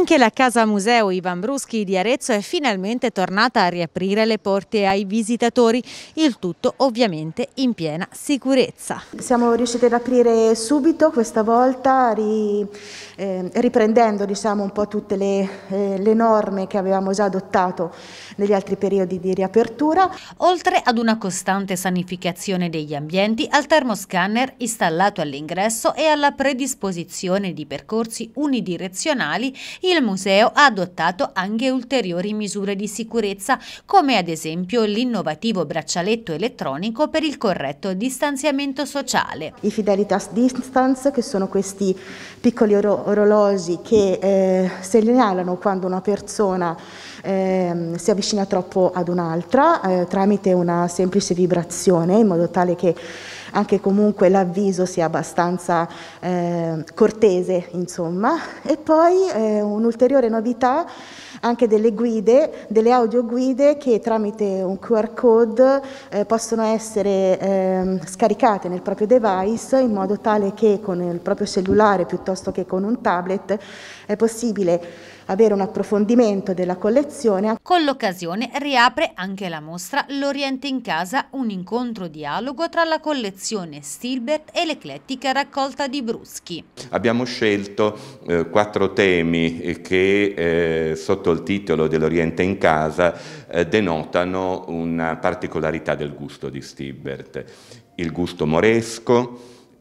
Anche la Casa Museo Ivan Bruschi di Arezzo è finalmente tornata a riaprire le porte ai visitatori, il tutto ovviamente in piena sicurezza. Siamo riusciti ad aprire subito questa volta ri, eh, riprendendo diciamo, un po' tutte le, eh, le norme che avevamo già adottato negli altri periodi di riapertura. Oltre ad una costante sanificazione degli ambienti, al termoscanner installato all'ingresso e alla predisposizione di percorsi unidirezionali, i il museo ha adottato anche ulteriori misure di sicurezza, come ad esempio l'innovativo braccialetto elettronico per il corretto distanziamento sociale. I Fidelitas Distance, che sono questi piccoli oro orologi che eh, segnalano quando una persona eh, si avvicina troppo ad un'altra eh, tramite una semplice vibrazione, in modo tale che anche comunque l'avviso sia abbastanza eh, cortese, insomma. E poi eh, un'ulteriore novità anche delle guide, delle audioguide che tramite un QR code eh, possono essere eh, scaricate nel proprio device in modo tale che con il proprio cellulare piuttosto che con un tablet è possibile avere un approfondimento della collezione. Con l'occasione riapre anche la mostra L'Oriente in Casa, un incontro-dialogo tra la collezione Stilbert e l'eclettica raccolta di Bruschi. Abbiamo scelto eh, quattro temi che eh, sotto il titolo dell'Oriente in Casa eh, denotano una particolarità del gusto di Stilbert. Il gusto moresco,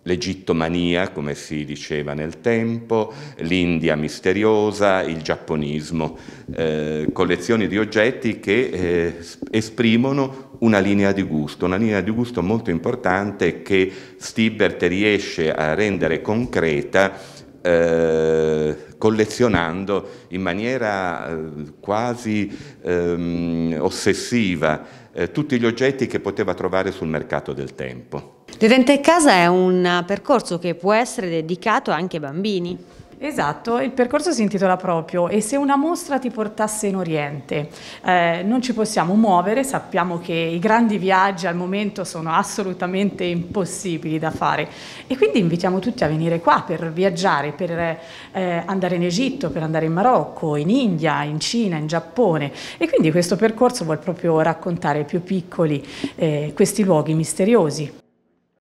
l'egittomania, come si diceva nel tempo, l'India misteriosa, il giapponismo, eh, collezioni di oggetti che eh, esprimono una linea di gusto, una linea di gusto molto importante che Stibert riesce a rendere concreta eh, collezionando in maniera eh, quasi ehm, ossessiva eh, tutti gli oggetti che poteva trovare sul mercato del tempo. Detente a casa è un percorso che può essere dedicato anche ai bambini. Esatto, il percorso si intitola proprio E se una mostra ti portasse in Oriente? Eh, non ci possiamo muovere, sappiamo che i grandi viaggi al momento sono assolutamente impossibili da fare e quindi invitiamo tutti a venire qua per viaggiare, per eh, andare in Egitto, per andare in Marocco, in India, in Cina, in Giappone e quindi questo percorso vuole proprio raccontare ai più piccoli eh, questi luoghi misteriosi.